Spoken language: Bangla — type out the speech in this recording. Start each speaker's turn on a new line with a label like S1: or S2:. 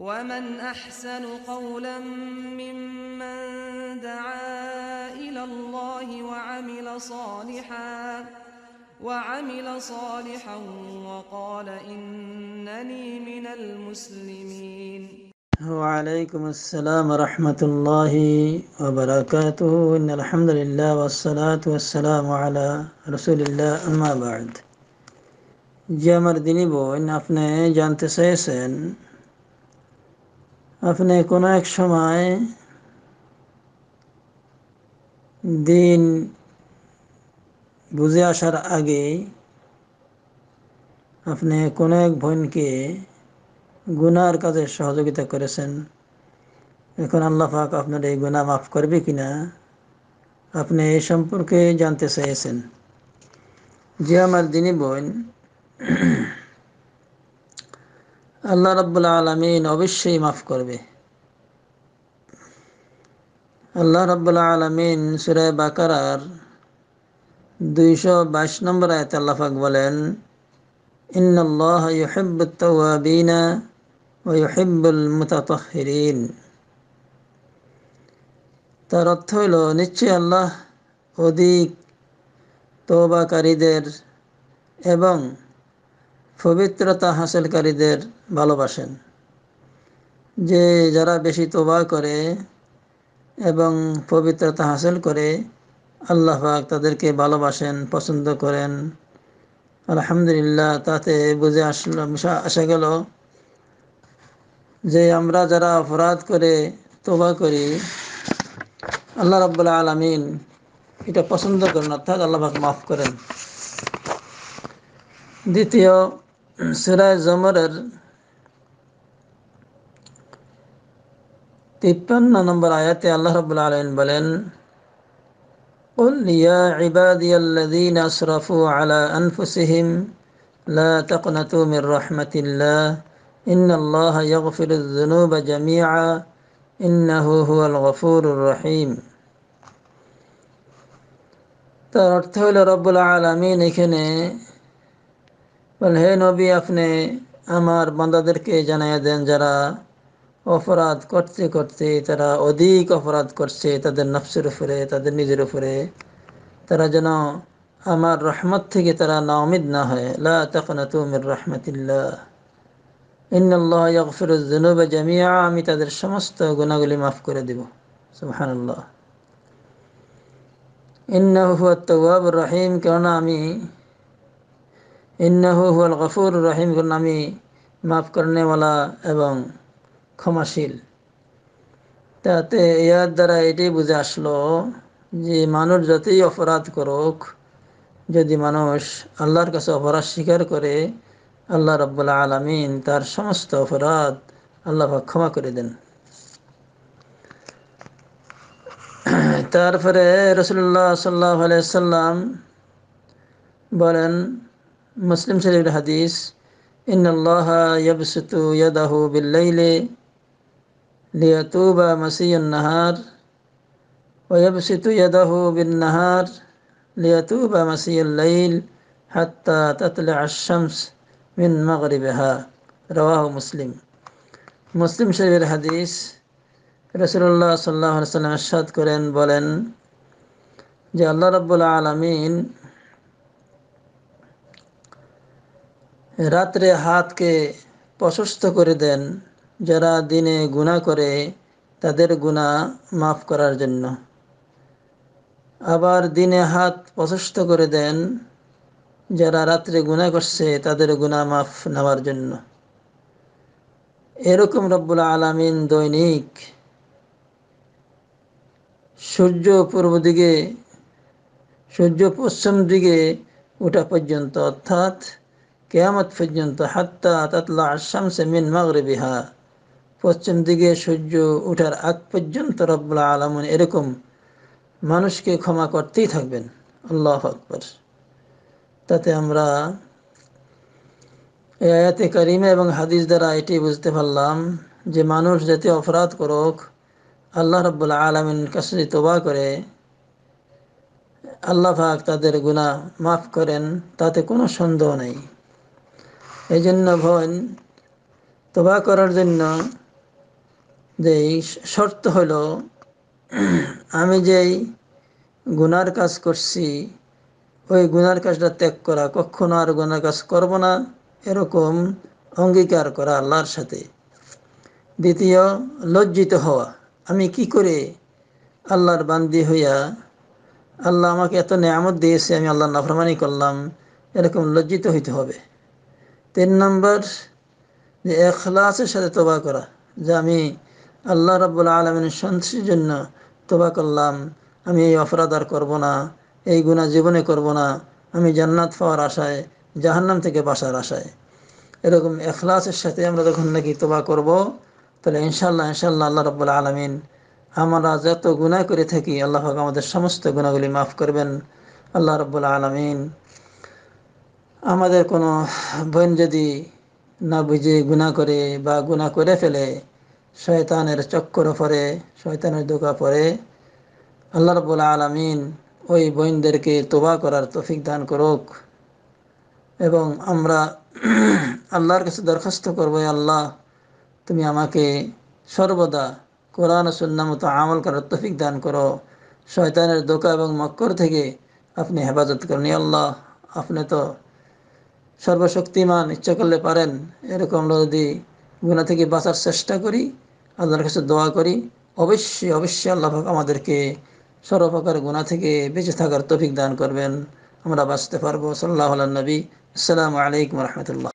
S1: ومن أحسن قولا ممن دعا إلى الله وعمل صالحا وعمل صالحا وقال إنني من المسلمين وعليكم السلام ورحمة الله وبركاته إن الحمد لله والصلاة والسلام على رسول الله أما بعد جامر ديني بو إن أفنى جانت سيسن আপনি কোনো এক সময় দিন বুঝে আসার আগে আপনি কোনো এক বোনকে গুনার কাজে সহযোগিতা করেছেন এখন আল্লাহ পাক আপনার এই গুণা মাফ করবে কিনা আপনি এই সম্পর্কে জানতে চাইছেন যে আমার দিনী বোন আল্লাহ রব্বুল্লা আলমিন অবশ্যই মাফ করবে আল্লাহ রব্বুল্লা আলমিন সুরে বাকারার দুইশো বাইশ নম্বর আয়তে আল্লাহাক বলেন ইন্নআল্লাহ ইউহিব্বুত তাওয়াবিনা ওয়া ইউহিব্বুল মুতাতাহহিরিন তার অর্থ হইল নিশ্চয় আল্লাহ অধিক তৌবাকারীদের এবং পবিত্রতা হাসিলকারীদের ভালোবাসেন যে যারা বেশি তোবা করে এবং পবিত্রতা হাসিল করে আল্লাহ তাদেরকে ভালোবাসেন পছন্দ করেন আলহামদুলিল্লাহ তাতে বুঝে আসলাম আসা গেল যে আমরা যারা অপরাধ করে তোবা করি আল্লাহ রাবুল্লাহ আলমিন এটা পছন্দ করেন অর্থাৎ আল্লাহ মাফ করেন দ্বিতীয় সুরায় زمرر তিপ্পান্ন نمبر آيات الله رب العالمين بلن قل يا عبادي الذين أسرفوا على أنفسهم لا تقنطوا من رحمة الله إن الله يغفر الذنوب جميعا إنه هو الغفور الرحيم তার অর্থ হলো রব্বুল বল হে নবী আপনি আমার বান্দাদেরকে জানাইয়া দেন যারা অপরাধ করতে করতে তারা অধিক অপরাধ করছে তাদের নফসের উপরে তাদের নিজের উপরে তারা যেন আমার রহমত থেকে তারা নাউমিদ না হয় লা তখনা তুমির রহমতিল্লা ইন্নআল্লাহ ইয়ফিরুজ জুনুব জামিয়া আমি তাদের সমস্ত গুণাগুলি মাফ করে দেব সুবহানাল্লাহ ইন্নাহু আত-তাওয়াবুর রহিম কেননা আমি ইন্নাহুয়াল গফুর রহিম নামি মাফ করেনেওয়ালা এবং ক্ষমাশীল তাতে ইয়ার দ্বারা এটি বুঝে আসলো যে মানুষ যতই অপরাধ করুক যদি মানুষ আল্লাহর কাছে অপরাধ স্বীকার করে আল্লাহ রব্বুল্লা আলমিন তার সমস্ত অপরাধ আল্লাহ ক্ষমা করে দেন তারপরে রসুল্লাহ সাল্লাহ আলাইসাল্লাম বলেন مسلم شریف حدیث ان اللہ یبسط یدہ باللیل لیتوب مسیح النہار ویبسط یدہ بالنہار لیتوب مسیح اللیل حتی تطلع الشمس من مغربها رواہ مسلم مسلم شریف حدیث رسول اللہ صلی اللہ علیہ وسلم ارشاد کریں بولیں যে আল্লাহ رب আলমিন রাত্রে হাতকে প্রশস্ত করে দেন যারা দিনে গুণা করে তাদের গুণা মাফ করার জন্য আবার দিনে হাত প্রশস্ত করে দেন যারা রাত্রে গুণা করছে তাদের গুণা মাফ নেওয়ার জন্য এরকম রব্বুল আলামিন দৈনিক সূর্য পূর্ব দিকে সূর্য পশ্চিম দিকে ওঠা পর্যন্ত অর্থাৎ কেয়ামত পর্যন্ত হাত্তা তাতলা আশামসে মিন মাগরিবিহা পশ্চিম দিকে সূর্য উঠার আগ পর্যন্ত রব্লা আলমন এরকম মানুষকে ক্ষমা করতেই থাকবেন আল্লাহ আকবর তাতে আমরা এই আয়াতে করিমে এবং হাদিস দ্বারা এটি বুঝতে পারলাম যে মানুষ যাতে অপরাধ করুক আল্লাহ রব্বুল আলমিন কাছে তোবা করে আল্লাহ ভাগ তাদের গুণা মাফ করেন তাতে কোনো সন্দেহ নেই এই জন্য বোন তোবা করার জন্য যে শর্ত হলো আমি যেই গুনার কাজ করছি ওই গুনার কাজটা ত্যাগ করা কখনো আর গুনার কাজ করব না এরকম অঙ্গীকার করা আল্লাহর সাথে দ্বিতীয় লজ্জিত হওয়া আমি কি করে আল্লাহর বান্দি হইয়া আল্লাহ আমাকে এত নিয়ামত দিয়েছে আমি আল্লাহ নাফরমানি করলাম এরকম লজ্জিত হইতে হবে তিন নম্বর যে এখলাসের সাথে তোবা করা যে আমি আল্লাহ রাবুল আলমিনের সন্তুষ্টির জন্য তোবা করলাম আমি এই অপরাধ আর করবো না এই গুণা জীবনে করব না আমি জান্নাত পাওয়ার আশায় জাহান্নাম থেকে বাসার আশায় এরকম এখলাসের সাথে আমরা যখন নাকি তোবা করব তাহলে ইনশাল্লাহ ইনশাল্লাহ আল্লাহ রব্বুল আলমিন আমরা যত গুণা করে থাকি আল্লাহ আমাদের সমস্ত গুণাগুলি মাফ করবেন আল্লাহ রব্বুল আলমিন আমাদের কোনো বোন যদি না বুঝে গুণা করে বা গুণা করে ফেলে শয়তানের চক্কর পরে শয়তানের দোকা পরে আল্লাহ রবুল আলমিন ওই বোনদেরকে তোবা করার তফিক দান করুক এবং আমরা আল্লাহর কাছে দরখাস্ত করবো আল্লাহ তুমি আমাকে সর্বদা কোরআন সুন্না মতো আমল করার তফিক দান করো শয়তানের দোকা এবং মক্কর থেকে আপনি হেফাজত করেন আল্লাহ আপনি তো সর্বশক্তিমান ইচ্ছা করলে পারেন এরকম আমরা যদি গুণা থেকে বাঁচার চেষ্টা করি আল্লাহর কাছে দোয়া করি অবশ্যই অবশ্যই আল্লাহ আমাদেরকে সর্বপ্রকার গুণা থেকে বেঁচে থাকার তফিক দান করবেন আমরা বাঁচতে পারবো সাল্লাহ নবী আসসালামু আলাইকুম রহমতুল্লাহ